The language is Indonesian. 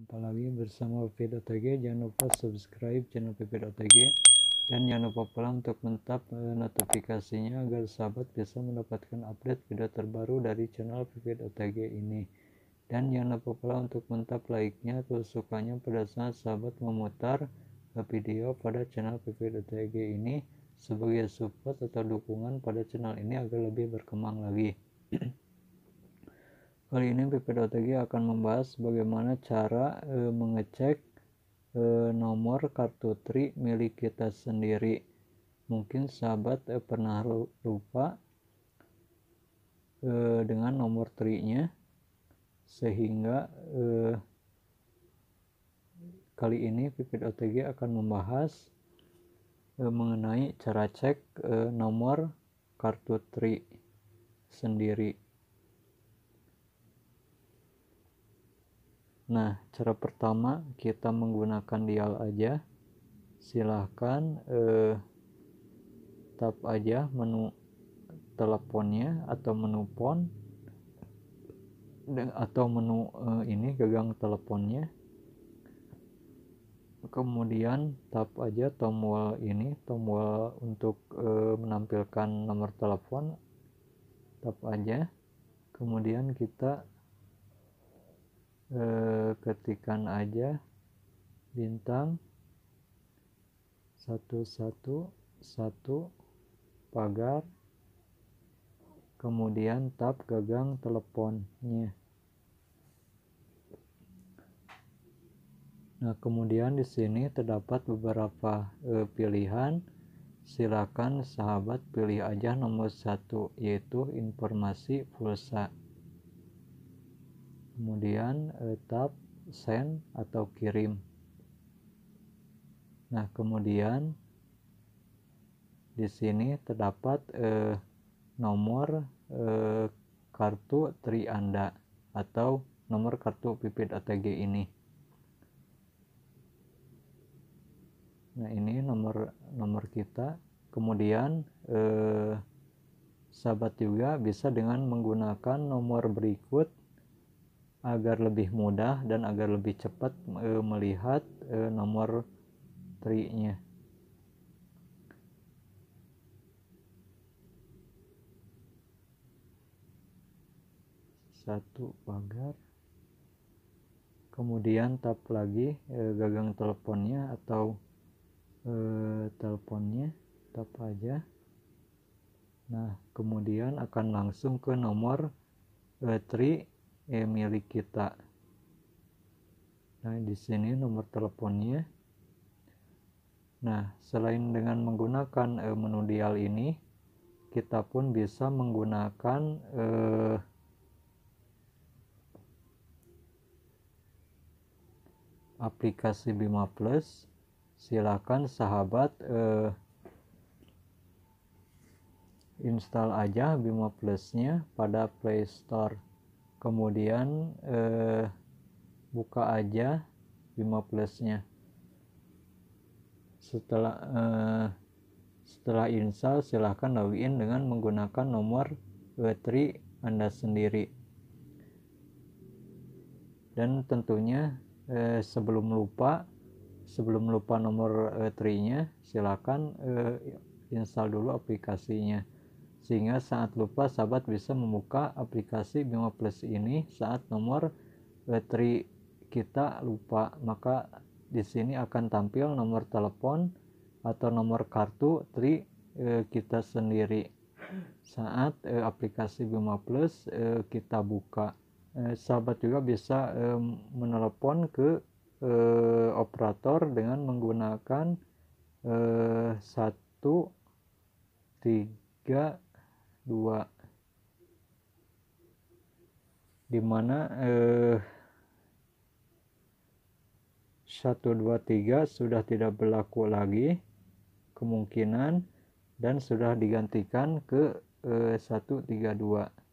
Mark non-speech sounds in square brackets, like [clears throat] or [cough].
Jumpa lagi bersama Pipit OTG. Jangan lupa subscribe channel Pipit OTG dan jangan lupa pula untuk mentap eh, notifikasinya agar sahabat bisa mendapatkan update video terbaru dari channel Pipit OTG ini. Dan jangan lupa pula untuk mentap like-nya atau sukanya pada saat sahabat memutar eh, video pada channel Pipit OTG ini sebagai support atau dukungan pada channel ini agar lebih berkembang lagi. [clears throat] Kali ini PPDOTG akan membahas bagaimana cara e, mengecek e, nomor kartu tri milik kita sendiri. Mungkin sahabat e, pernah lupa e, dengan nomor tri-nya sehingga e, kali ini PPDOTG akan membahas e, mengenai cara cek e, nomor kartu tri sendiri. Nah, cara pertama kita menggunakan dial aja. Silahkan eh, tap aja menu teleponnya atau menu pon atau menu eh, ini gagang teleponnya. Kemudian tap aja tombol ini, tombol untuk eh, menampilkan nomor telepon. Tap aja. Kemudian kita Eh, ketikan aja bintang satu satu satu pagar kemudian tab gagang teleponnya nah kemudian di sini terdapat beberapa e, pilihan silakan sahabat pilih aja nomor satu yaitu informasi pulsa kemudian eh, tab send atau kirim nah kemudian di sini terdapat eh, nomor eh, kartu tri Anda atau nomor kartu pipit ATG ini. Nah, ini nomor nomor kita. Kemudian eh, sahabat juga bisa dengan menggunakan nomor berikut agar lebih mudah dan agar lebih cepat e, melihat e, nomor tri-nya. Satu pagar. Kemudian tap lagi e, gagang teleponnya atau e, teleponnya, tap aja. Nah, kemudian akan langsung ke nomor e, tri E milik kita. Nah, di sini nomor teleponnya. Nah, selain dengan menggunakan e, menu dial ini, kita pun bisa menggunakan e, aplikasi Bima Plus. Silakan sahabat e, install aja Bima Plus-nya pada Play Store kemudian eh, buka aja 5 plusnya setelah eh, setelah install silahkan login dengan menggunakan nomor battery anda sendiri dan tentunya eh, sebelum lupa sebelum lupa nomor baterainya silahkan eh, install dulu aplikasinya sehingga saat lupa sahabat bisa membuka aplikasi Bima Plus ini saat nomor baterai kita lupa maka di sini akan tampil nomor telepon atau nomor kartu Tri e, kita sendiri saat e, aplikasi Bima Plus e, kita buka e, sahabat juga bisa e, menelepon ke e, operator dengan menggunakan e, satu tiga dua dimana eh, 1, 2, 3 sudah tidak berlaku lagi kemungkinan dan sudah digantikan ke eh, 1, 3, 2